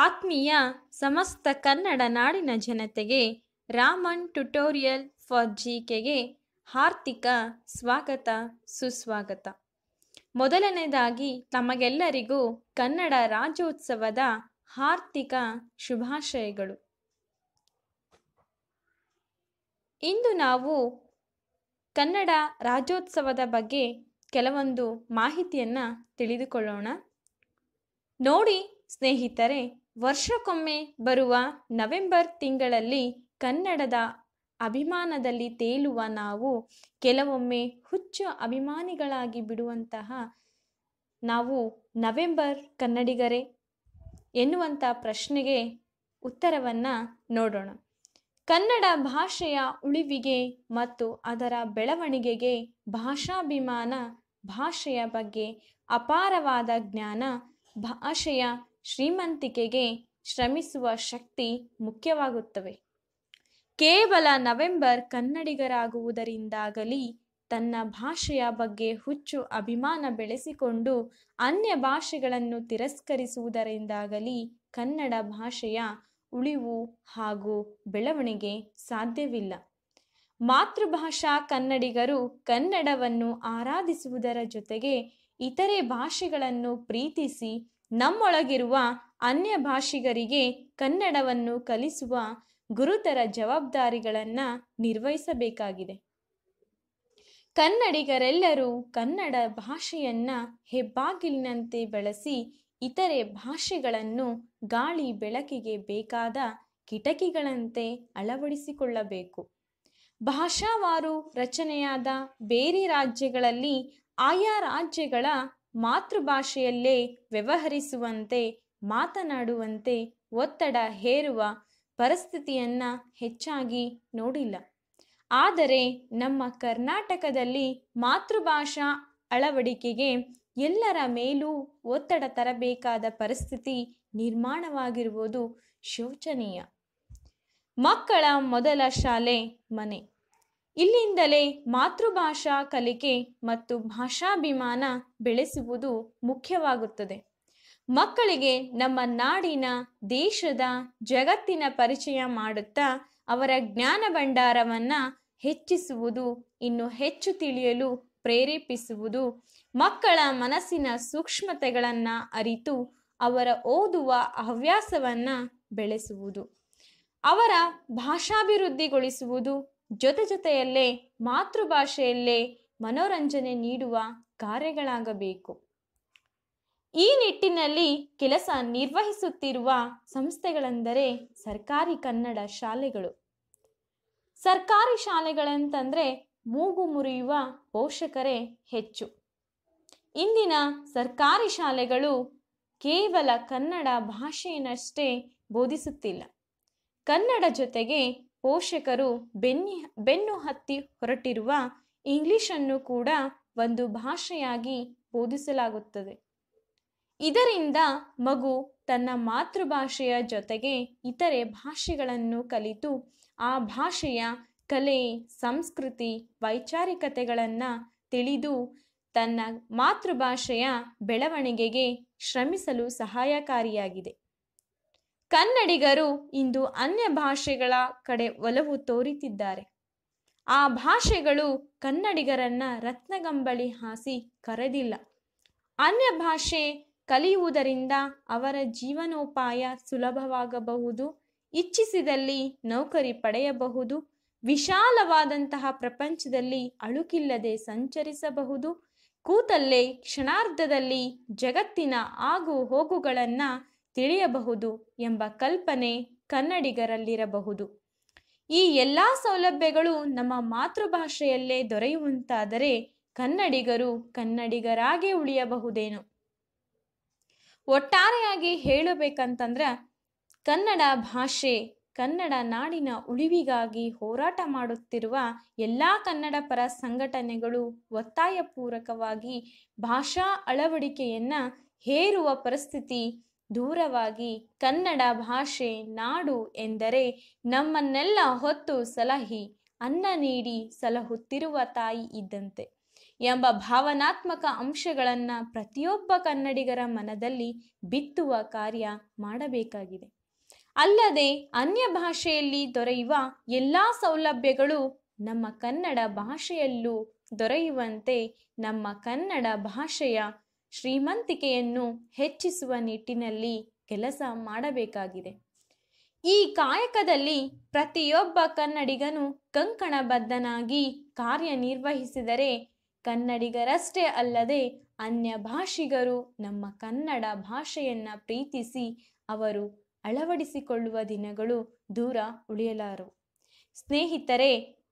ಆತ್ಮೀಯ ಸಮಸ್ತ ಕನ್ನಡ ನಾಡಿನ ಜನತೆಗೆ ರಾಮನ್ ಟ್ಯುಟೋರಿಯಲ್ ಫಾರ್ ಜಿ ಕೆಗೆ ಹಾರ್ದಿಕ ಸ್ವಾಗತ ಸುಸ್ವಾಗತ ಮೊದಲನೇದಾಗಿ ತಮಗೆಲ್ಲರಿಗೂ ಕನ್ನಡ ರಾಜ್ಯೋತ್ಸವದ ಹಾರ್ದಿಕ ಶುಭಾಶಯಗಳು ಇಂದು ನಾವು ಕನ್ನಡ ರಾಜ್ಯೋತ್ಸವದ ಬಗ್ಗೆ ಕೆಲವೊಂದು ಮಾಹಿತಿಯನ್ನು ತಿಳಿದುಕೊಳ್ಳೋಣ ನೋಡಿ ಸ್ನೇಹಿತರೆ ವರ್ಷಕ್ಕೊಮ್ಮೆ ಬರುವ ನವೆಂಬರ್ ತಿಂಗಳಲ್ಲಿ ಕನ್ನಡದ ಅಭಿಮಾನದಲ್ಲಿ ತೇಲುವ ನಾವು ಕೆಲವೊಮ್ಮೆ ಹುಚ್ಚು ಅಭಿಮಾನಿಗಳಾಗಿ ಬಿಡುವಂತಹ ನಾವು ನವೆಂಬರ್ ಕನ್ನಡಿಗರೇ ಎನ್ನುವಂಥ ಪ್ರಶ್ನೆಗೆ ಉತ್ತರವನ್ನು ನೋಡೋಣ ಕನ್ನಡ ಭಾಷೆಯ ಉಳಿವಿಗೆ ಮತ್ತು ಅದರ ಬೆಳವಣಿಗೆಗೆ ಭಾಷಾಭಿಮಾನ ಭಾಷೆಯ ಬಗ್ಗೆ ಅಪಾರವಾದ ಜ್ಞಾನ ಭಾಷೆಯ ಶ್ರೀಮಂತಿಕೆಗೆ ಶ್ರಮಿಸುವ ಶಕ್ತಿ ಮುಖ್ಯವಾಗುತ್ತವೆ ಕೇವಲ ನವೆಂಬರ್ ಕನ್ನಡಿಗರಾಗುವುದರಿಂದಾಗಲಿ ತನ್ನ ಭಾಷೆಯ ಬಗ್ಗೆ ಹುಚ್ಚು ಅಭಿಮಾನ ಬೆಳೆಸಿಕೊಂಡು ಅನ್ಯ ಭಾಷೆಗಳನ್ನು ತಿರಸ್ಕರಿಸುವುದರಿಂದಾಗಲಿ ಕನ್ನಡ ಭಾಷೆಯ ಉಳಿವು ಹಾಗೂ ಬೆಳವಣಿಗೆ ಸಾಧ್ಯವಿಲ್ಲ ಮಾತೃಭಾಷಾ ಕನ್ನಡಿಗರು ಕನ್ನಡವನ್ನು ಆರಾಧಿಸುವುದರ ಜೊತೆಗೆ ಇತರೆ ಭಾಷೆಗಳನ್ನು ಪ್ರೀತಿಸಿ ನಮ್ಮೊಳಗಿರುವ ಅನ್ಯ ಭಾಷಿಗರಿಗೆ ಕನ್ನಡವನ್ನು ಕಲಿಸುವ ಗುರುತರ ಜವಾಬ್ದಾರಿಗಳನ್ನು ನಿರ್ವಹಿಸಬೇಕಾಗಿದೆ ಕನ್ನಡಿಗರೆಲ್ಲರೂ ಕನ್ನಡ ಭಾಷೆಯನ್ನು ಹೆಬ್ಬಾಗಿಲಿನಂತೆ ಬಳಸಿ ಇತರೆ ಭಾಷೆಗಳನ್ನು ಗಾಳಿ ಬೆಳಕಿಗೆ ಬೇಕಾದ ಕಿಟಕಿಗಳಂತೆ ಅಳವಡಿಸಿಕೊಳ್ಳಬೇಕು ಭಾಷಾವಾರು ರಚನೆಯಾದ ಬೇರೆ ರಾಜ್ಯಗಳಲ್ಲಿ ಆಯಾ ರಾಜ್ಯಗಳ ಮಾತೃಭಾಷೆಯಲ್ಲೇ ವ್ಯವಹರಿಸುವಂತೆ ಮಾತನಾಡುವಂತೆ ಒತ್ತಡ ಹೇರುವ ಪರಿಸ್ಥಿತಿಯನ್ನು ಹೆಚ್ಚಾಗಿ ನೋಡಿಲ್ಲ ಆದರೆ ನಮ್ಮ ಕರ್ನಾಟಕದಲ್ಲಿ ಮಾತೃಭಾಷಾ ಅಳವಡಿಕೆಗೆ ಎಲ್ಲರ ಮೇಲೂ ಒತ್ತಡ ತರಬೇಕಾದ ಪರಿಸ್ಥಿತಿ ನಿರ್ಮಾಣವಾಗಿರುವುದು ಶೋಚನೀಯ ಮಕ್ಕಳ ಮೊದಲ ಶಾಲೆ ಮನೆ ಇಲ್ಲಿಂದಲೇ ಮಾತೃಭಾಷಾ ಕಲಿಕೆ ಮತ್ತು ಭಾಷಾಭಿಮಾನ ಬೆಳೆಸುವುದು ಮುಖ್ಯವಾಗುತ್ತದೆ ಮಕ್ಕಳಿಗೆ ನಮ್ಮ ನಾಡಿನ ದೇಶದ ಜಗತ್ತಿನ ಪರಿಚಯ ಮಾಡುತ್ತಾ ಅವರ ಜ್ಞಾನ ಭಂಡಾರವನ್ನು ಹೆಚ್ಚಿಸುವುದು ಇನ್ನು ಹೆಚ್ಚು ತಿಳಿಯಲು ಪ್ರೇರೇಪಿಸುವುದು ಮಕ್ಕಳ ಮನಸ್ಸಿನ ಸೂಕ್ಷ್ಮತೆಗಳನ್ನು ಅರಿತು ಅವರ ಓದುವ ಹವ್ಯಾಸವನ್ನು ಬೆಳೆಸುವುದು ಅವರ ಭಾಷಾಭಿವೃದ್ಧಿಗೊಳಿಸುವುದು ಜೊತೆ ಜೊತೆಯಲ್ಲೇ ಮಾತೃಭಾಷೆಯಲ್ಲೇ ಮನೋರಂಜನೆ ನೀಡುವ ಕಾರ್ಯಗಳಾಗಬೇಕು ಈ ನಿಟ್ಟಿನಲ್ಲಿ ಕೆಲಸ ನಿರ್ವಹಿಸುತ್ತಿರುವ ಸಂಸ್ಥೆಗಳೆಂದರೆ ಸರ್ಕಾರಿ ಕನ್ನಡ ಶಾಲೆಗಳು ಸರ್ಕಾರಿ ಶಾಲೆಗಳಂತಂದ್ರೆ ಮೂಗು ಮುರಿಯುವ ಪೋಷಕರೇ ಹೆಚ್ಚು ಇಂದಿನ ಸರ್ಕಾರಿ ಶಾಲೆಗಳು ಕೇವಲ ಕನ್ನಡ ಭಾಷೆಯನ್ನಷ್ಟೇ ಬೋಧಿಸುತ್ತಿಲ್ಲ ಕನ್ನಡ ಜೊತೆಗೆ ಪೋಷಕರು ಬೆನ್ನಿ ಬೆನ್ನು ಹತ್ತಿ ಹೊರಟಿರುವ ಇಂಗ್ಲಿಷನ್ನು ಕೂಡ ಒಂದು ಭಾಷೆಯಾಗಿ ಬೋಧಿಸಲಾಗುತ್ತದೆ ಇದರಿಂದ ಮಗು ತನ್ನ ಮಾತೃಭಾಷೆಯ ಜೊತೆಗೆ ಇತರೆ ಭಾಷೆಗಳನ್ನು ಕಲಿತು ಆ ಭಾಷೆಯ ಕಲೆ ಸಂಸ್ಕೃತಿ ವೈಚಾರಿಕತೆಗಳನ್ನು ತಿಳಿದು ತನ್ನ ಮಾತೃಭಾಷೆಯ ಬೆಳವಣಿಗೆಗೆ ಶ್ರಮಿಸಲು ಸಹಾಯಕಾರಿಯಾಗಿದೆ ಕನ್ನಡಿಗರು ಇಂದು ಅನ್ಯ ಭಾಷೆಗಳ ಕಡೆ ಒಲವು ತೋರಿತಿದ್ದಾರೆ ಆ ಭಾಷೆಗಳು ಕನ್ನಡಿಗರನ್ನ ರತ್ನಗಂಬಳಿ ಹಾಸಿ ಕರೆದಿಲ್ಲ ಅನ್ಯ ಭಾಷೆ ಕಲಿಯುವುದರಿಂದ ಅವರ ಜೀವನೋಪಾಯ ಸುಲಭವಾಗಬಹುದು ಇಚ್ಛಿಸಿದಲ್ಲಿ ನೌಕರಿ ಪಡೆಯಬಹುದು ವಿಶಾಲವಾದಂತಹ ಪ್ರಪಂಚದಲ್ಲಿ ಅಳುಕಿಲ್ಲದೆ ಸಂಚರಿಸಬಹುದು ಕೂತಲ್ಲೇ ಕ್ಷಣಾರ್ಧದಲ್ಲಿ ಜಗತ್ತಿನ ಆಗು ಹೋಗುಗಳನ್ನು ತಿಳಿಯಬಹುದು ಎಂಬ ಕಲ್ಪನೆ ಕನ್ನಡಿಗರಲ್ಲಿರಬಹುದು ಈ ಎಲ್ಲ ಸೌಲಭ್ಯಗಳು ನಮ್ಮ ಮಾತೃಭಾಷೆಯಲ್ಲೇ ದೊರೆಯುವಂತಾದರೆ ಕನ್ನಡಿಗರು ಕನ್ನಡಿಗರಾಗೇ ಉಳಿಯಬಹುದೇನು ಒಟ್ಟಾರೆಯಾಗಿ ಹೇಳಬೇಕಂತಂದ್ರೆ ಕನ್ನಡ ಭಾಷೆ ಕನ್ನಡ ನಾಡಿನ ಉಳಿವಿಗಾಗಿ ಹೋರಾಟ ಮಾಡುತ್ತಿರುವ ಎಲ್ಲ ಕನ್ನಡ ಪರ ಸಂಘಟನೆಗಳು ಒತ್ತಾಯಪೂರ್ವಕವಾಗಿ ಭಾಷಾ ಅಳವಡಿಕೆಯನ್ನು ಹೇರುವ ಪರಿಸ್ಥಿತಿ ದೂರವಾಗಿ ಕನ್ನಡ ಭಾಷೆ ನಾಡು ಎಂದರೆ ನಮ್ಮನ್ನೆಲ್ಲ ಹೊತ್ತು ಸಲಹಿ ಅನ್ನ ನೀಡಿ ಸಲಹುತ್ತಿರುವ ತಾಯಿ ಇದ್ದಂತೆ ಎಂಬ ಭಾವನಾತ್ಮಕ ಅಂಶಗಳನ್ನು ಪ್ರತಿಯೊಬ್ಬ ಕನ್ನಡಿಗರ ಮನದಲ್ಲಿ ಬಿತ್ತುವ ಕಾರ್ಯ ಮಾಡಬೇಕಾಗಿದೆ ಅಲ್ಲದೆ ಅನ್ಯ ಭಾಷೆಯಲ್ಲಿ ದೊರೆಯುವ ಎಲ್ಲ ಸೌಲಭ್ಯಗಳು ನಮ್ಮ ಕನ್ನಡ ಭಾಷೆಯಲ್ಲೂ ದೊರೆಯುವಂತೆ ನಮ್ಮ ಕನ್ನಡ ಭಾಷೆಯ ಶ್ರೀಮಂತಿಕೆಯನ್ನು ಹೆಚ್ಚಿಸುವ ನಿಟ್ಟಿನಲ್ಲಿ ಕೆಲಸ ಮಾಡಬೇಕಾಗಿದೆ ಈ ಕಾಯಕದಲ್ಲಿ ಪ್ರತಿಯೊಬ್ಬ ಕನ್ನಡಿಗನು ಕಂಕಣಬದ್ಧನಾಗಿ ಕಾರ್ಯನಿರ್ವಹಿಸಿದರೆ ಕನ್ನಡಿಗರಷ್ಟೇ ಅಲ್ಲದೆ ಅನ್ಯ ಭಾಷಿಗರು ನಮ್ಮ ಕನ್ನಡ ಭಾಷೆಯನ್ನು ಪ್ರೀತಿಸಿ ಅವರು ಅಳವಡಿಸಿಕೊಳ್ಳುವ ದಿನಗಳು ದೂರ ಉಳಿಯಲಾರು ಸ್ನೇಹಿತರೆ